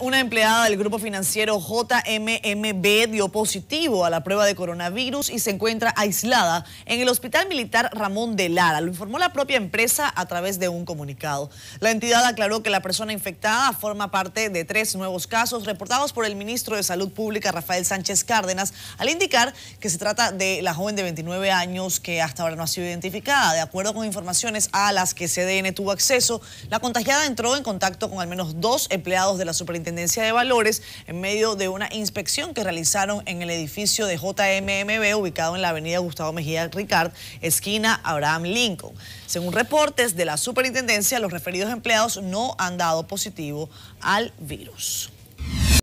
una empleada del grupo financiero JMMB dio positivo a la prueba de coronavirus y se encuentra aislada en el Hospital Militar Ramón de Lara. Lo informó la propia empresa a través de un comunicado. La entidad aclaró que la persona infectada forma parte de tres nuevos casos reportados por el ministro de Salud Pública, Rafael Sánchez Cárdenas, al indicar que se trata de la joven de 29 años que hasta ahora no ha sido identificada. De acuerdo con informaciones a las que CDN tuvo acceso, la contagiada entró en contacto con al menos dos empleados de la superintendencia Superintendencia de Valores en medio de una inspección que realizaron en el edificio de JMMB ubicado en la avenida Gustavo Mejía Ricard, esquina Abraham Lincoln. Según reportes de la Superintendencia, los referidos empleados no han dado positivo al virus.